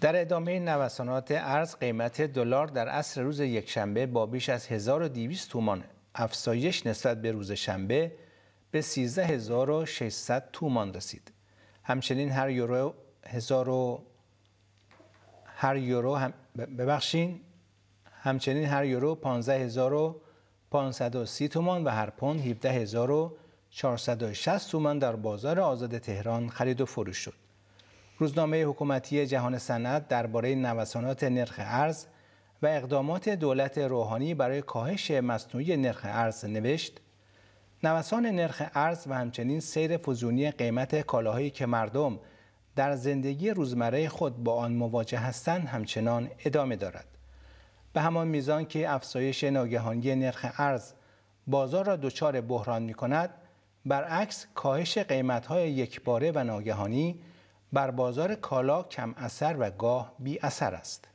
در ادامه نوسانات ارز قیمت دلار در عصر روز یکشنبه با بیش از 1200 تومان افزایش نسبت به روز شنبه به 13600 تومان رسید. همچنین هر یورو هزارو هر یورو هم ببخشین همچنین هر یورو 15530 تومان و هر پوند 17460 تومان در بازار آزاد تهران خرید و فروش شد. روزنامه حکومتی جهان صنعت درباره نوسانات نرخ ارز و اقدامات دولت روحانی برای کاهش مصنوعی نرخ ارز نوشت نوسان نرخ ارز و همچنین سیر فزونی قیمت کالاهایی که مردم در زندگی روزمره خود با آن مواجه هستند همچنان ادامه دارد به همان میزان که افزایش ناگهانی نرخ ارز بازار را دچار بحران می کند برعکس کاهش قیمتهای یکباره و ناگهانی بر بازار کالا کم اثر و گاه بی اثر است